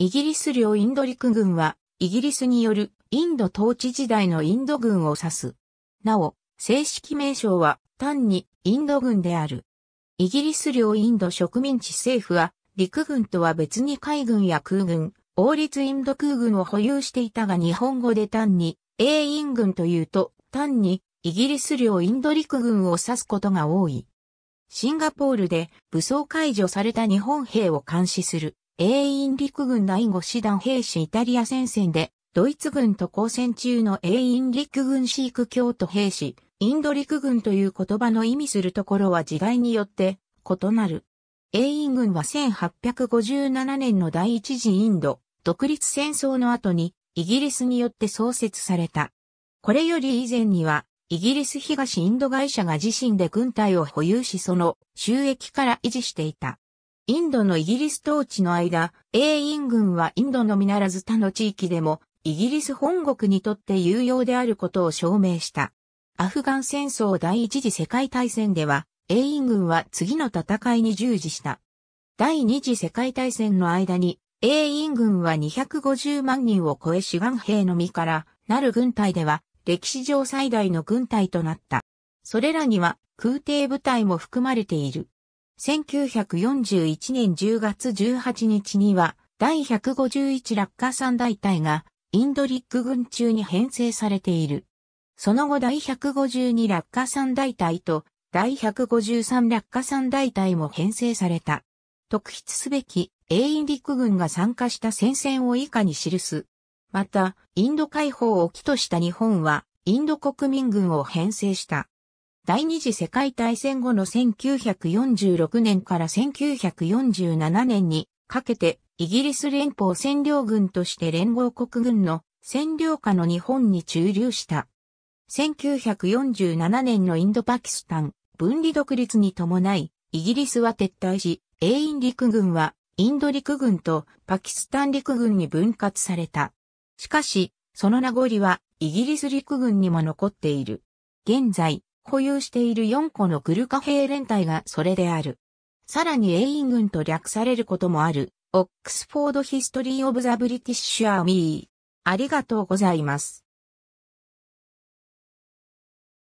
イギリス領インド陸軍は、イギリスによるインド統治時代のインド軍を指す。なお、正式名称は単にインド軍である。イギリス領インド植民地政府は、陸軍とは別に海軍や空軍、王立インド空軍を保有していたが日本語で単に、英印軍というと、単にイギリス領インド陸軍を指すことが多い。シンガポールで武装解除された日本兵を監視する英院陸軍第5師団兵士イタリア戦線で、ドイツ軍と交戦中の英院陸軍シーク教徒兵士、インド陸軍という言葉の意味するところは時代によって異なる。英院軍は1857年の第一次インド独立戦争の後にイギリスによって創設された。これより以前にはイギリス東インド会社が自身で軍隊を保有しその収益から維持していた。インドのイギリス統治の間、英印軍はインドのみならず他の地域でも、イギリス本国にとって有用であることを証明した。アフガン戦争第一次世界大戦では、英印軍は次の戦いに従事した。第二次世界大戦の間に、英印軍は250万人を超え志願兵のみからなる軍隊では、歴史上最大の軍隊となった。それらには空挺部隊も含まれている。1941年10月18日には、第151落下3大隊が、インド陸軍中に編成されている。その後第152落下3大隊と、第153落下3大隊も編成された。特筆すべき、英イ陸軍が参加した戦線を以下に記す。また、インド解放を起とした日本は、インド国民軍を編成した。第二次世界大戦後の1946年から1947年にかけてイギリス連邦占領軍として連合国軍の占領下の日本に駐留した。1947年のインドパキスタン分離独立に伴い、イギリスは撤退し、英印陸軍はインド陸軍とパキスタン陸軍に分割された。しかし、その名残はイギリス陸軍にも残っている。現在、保有している4個のグルカ兵連隊がそれである。さらに英イ軍と略されることもある、オックスフォードヒストリーオブザブリティッシュアーミー。ありがとうございます。